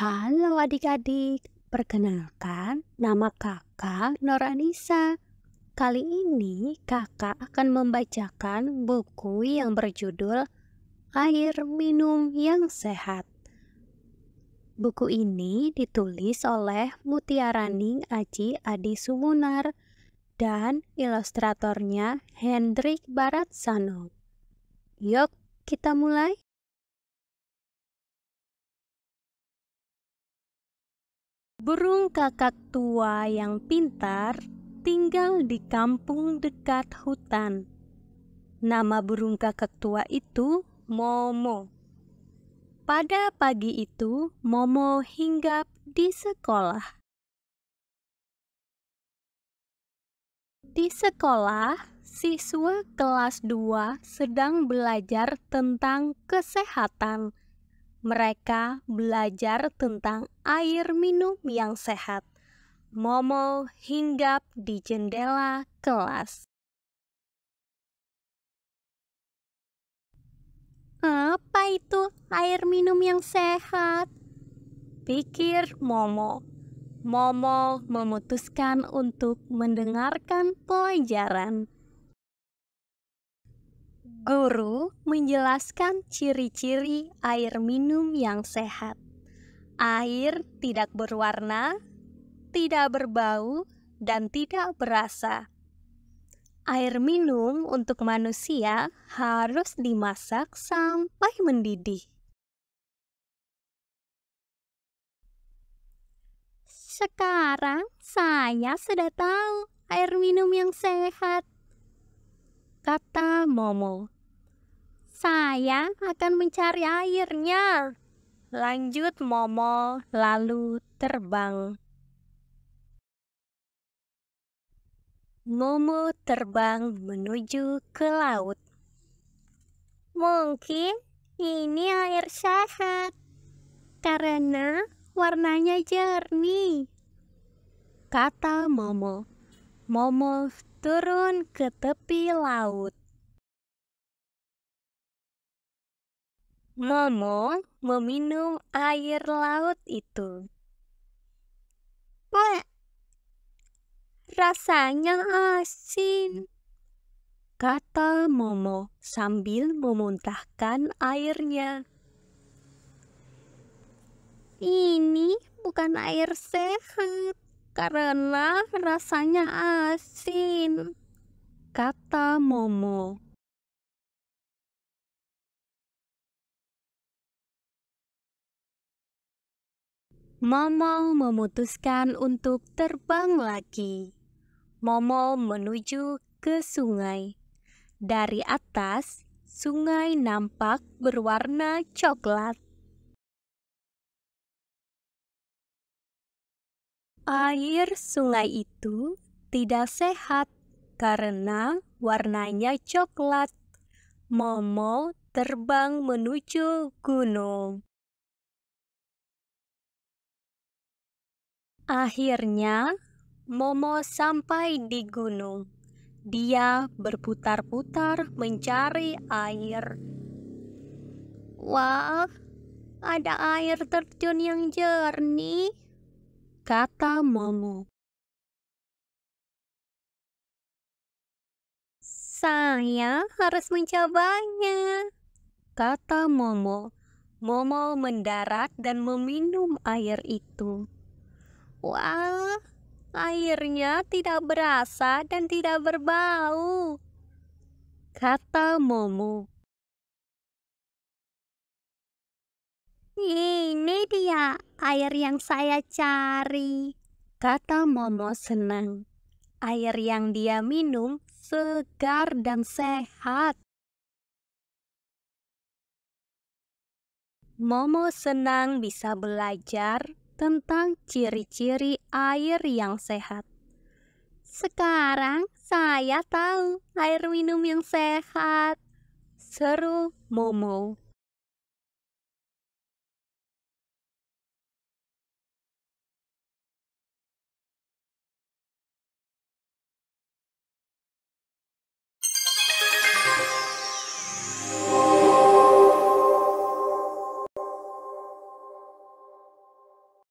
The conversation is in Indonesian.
Halo adik-adik, perkenalkan nama kakak Noranisa. Kali ini kakak akan membacakan buku yang berjudul Air Minum yang Sehat. Buku ini ditulis oleh Mutiara Ning Aji Adi Sumunar dan ilustratornya Hendrik Baratsano. Yuk kita mulai. Burung kakak tua yang pintar tinggal di kampung dekat hutan. Nama burung kakak tua itu Momo. Pada pagi itu, Momo hinggap di sekolah. Di sekolah, siswa kelas 2 sedang belajar tentang kesehatan. Mereka belajar tentang air minum yang sehat. Momo hinggap di jendela kelas. Apa itu air minum yang sehat? Pikir Momo. Momo memutuskan untuk mendengarkan pelajaran. Guru menjelaskan ciri-ciri air minum yang sehat. Air tidak berwarna, tidak berbau, dan tidak berasa. Air minum untuk manusia harus dimasak sampai mendidih. Sekarang saya sudah tahu air minum yang sehat kata Momo. Saya akan mencari airnya. Lanjut Momo lalu terbang. Momo terbang menuju ke laut. Mungkin ini air sehat karena warnanya jernih, kata Momo. Momo turun ke tepi laut. Momo meminum air laut itu. Wah, rasanya asin, kata Momo sambil memuntahkan airnya. Ini bukan air sehat karena rasanya asin, kata Momo. Momo memutuskan untuk terbang lagi. Momo menuju ke sungai. Dari atas, sungai nampak berwarna coklat. Air sungai itu tidak sehat karena warnanya coklat. Momo terbang menuju gunung. Akhirnya, Momo sampai di gunung. Dia berputar-putar mencari air. Wah, ada air terjun yang jernih kata Momo. Saya harus mencobanya, kata Momo. Momo mendarat dan meminum air itu. Wah, airnya tidak berasa dan tidak berbau, kata Momo. Ini dia air yang saya cari, kata Momo senang. Air yang dia minum segar dan sehat. Momo senang bisa belajar tentang ciri-ciri air yang sehat. Sekarang saya tahu air minum yang sehat. Seru Momo.